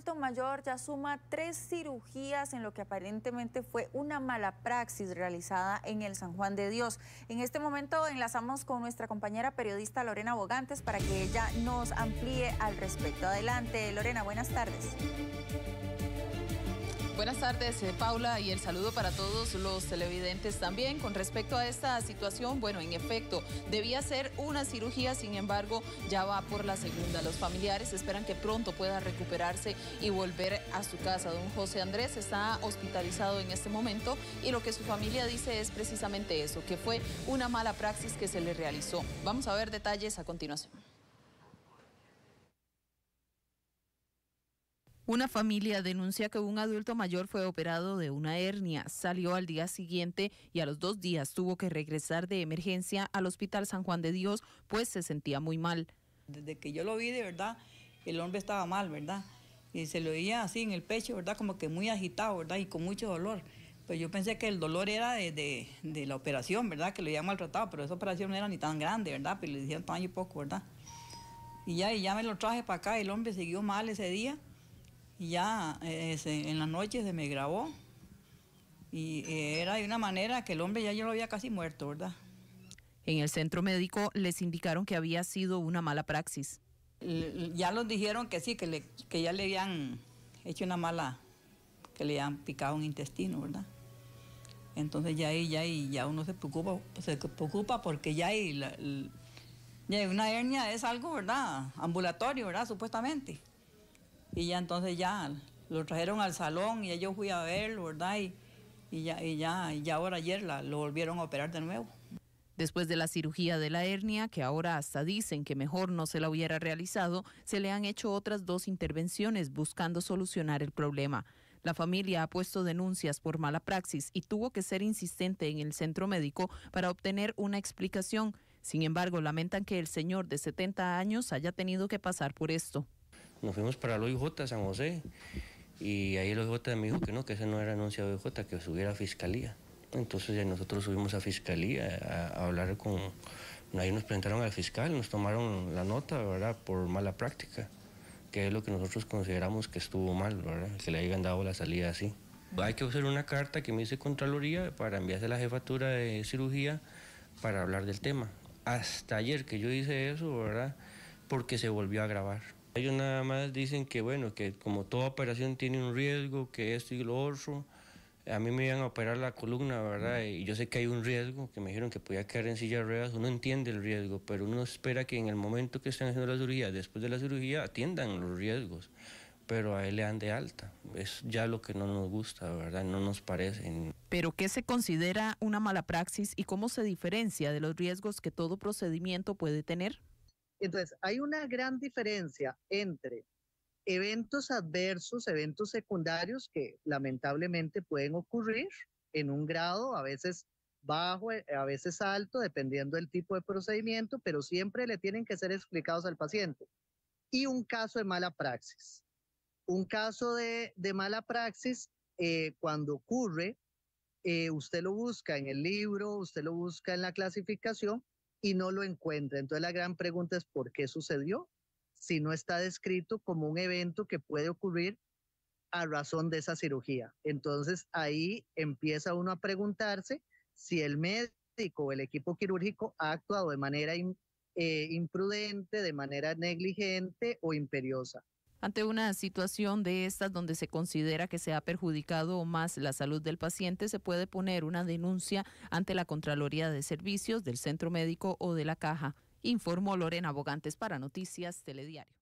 adulto mayor ya suma tres cirugías en lo que aparentemente fue una mala praxis realizada en el San Juan de Dios. En este momento enlazamos con nuestra compañera periodista Lorena Bogantes para que ella nos amplíe al respecto. Adelante, Lorena, buenas tardes. Buenas tardes, eh, Paula, y el saludo para todos los televidentes también. Con respecto a esta situación, bueno, en efecto, debía ser una cirugía, sin embargo, ya va por la segunda. Los familiares esperan que pronto pueda recuperarse y volver a su casa. Don José Andrés está hospitalizado en este momento y lo que su familia dice es precisamente eso, que fue una mala praxis que se le realizó. Vamos a ver detalles a continuación. Una familia denuncia que un adulto mayor fue operado de una hernia, salió al día siguiente y a los dos días tuvo que regresar de emergencia al Hospital San Juan de Dios, pues se sentía muy mal. Desde que yo lo vi, de verdad, el hombre estaba mal, ¿verdad? Y se lo veía así en el pecho, ¿verdad? Como que muy agitado, ¿verdad? Y con mucho dolor. Pues yo pensé que el dolor era de, de, la operación, ¿verdad? Que lo había maltratado, pero esa operación no era ni tan grande, ¿verdad? Pero pues le decían tamaño poco, ¿verdad? Y ya, y ya me lo traje para acá, el hombre siguió mal ese día ya eh, en la noche se me grabó. Y eh, era de una manera que el hombre ya yo lo había casi muerto, ¿verdad? En el centro médico les indicaron que había sido una mala praxis. Ya los dijeron que sí, que, le, que ya le habían hecho una mala, que le habían picado un intestino, ¿verdad? Entonces ya ahí, ya ahí, ya uno se preocupa, se preocupa porque ya ahí, ya una hernia es algo, ¿verdad? Ambulatorio, ¿verdad? Supuestamente y ya entonces ya lo trajeron al salón y yo fui a verlo, ¿verdad? Y, ya, y ya, y ya ahora ayer la, lo volvieron a operar de nuevo. Después de la cirugía de la hernia, que ahora hasta dicen que mejor no se la hubiera realizado, se le han hecho otras dos intervenciones buscando solucionar el problema. La familia ha puesto denuncias por mala praxis y tuvo que ser insistente en el centro médico para obtener una explicación. Sin embargo, lamentan que el señor de 70 años haya tenido que pasar por esto nos fuimos para el OIJ San José y ahí el OIJ me dijo que no, que ese no era anuncio de OIJ, que subiera a fiscalía. Entonces eh, nosotros subimos a fiscalía a, hablar con. Ahí nos presentaron al fiscal, nos tomaron la nota, ¿verdad?, por mala práctica, que es lo que nosotros consideramos que estuvo mal, ¿verdad?, que le hayan dado la salida así. Hay que hacer una carta que me hice Contraloría para enviarse a la jefatura de cirugía para hablar del tema. Hasta ayer que yo hice eso, ¿verdad?, porque se volvió a grabar. Ellos nada más dicen que bueno, que como toda operación tiene un riesgo, que esto y lo otro. A mí me iban a operar la columna, ¿verdad? Y yo sé que hay un riesgo, que me dijeron que podía quedar en silla de ruedas. Uno entiende el riesgo, pero uno espera que en el momento que están haciendo la cirugía, después de la cirugía, atiendan los riesgos. Pero a él le dan de alta. Es ya lo que no nos gusta, ¿verdad? No nos parece. Pero ¿qué se considera una mala praxis y cómo se diferencia de los riesgos que todo procedimiento puede tener? Entonces, hay una gran diferencia entre eventos adversos, eventos secundarios que lamentablemente pueden ocurrir en un grado a veces bajo, eh, a veces alto, dependiendo del tipo de procedimiento, pero siempre le tienen que ser explicados al paciente. Y un caso de mala praxis. Un caso de, mala praxis, eh, cuando ocurre, eh, usted lo busca en el libro, usted lo busca en la clasificación y no lo encuentra. Entonces la gran pregunta es por qué sucedió si no está descrito como un evento que puede ocurrir a razón de esa cirugía. Entonces ahí empieza uno a preguntarse si el médico o el equipo quirúrgico ha actuado de manera eh, imprudente, de manera negligente o imperiosa ante una situación de estas donde se considera que se ha perjudicado más la salud del paciente, se puede poner una denuncia ante la Contraloría de Servicios del Centro Médico o de la Caja, informó Lorena Bogantes para Noticias Telediario.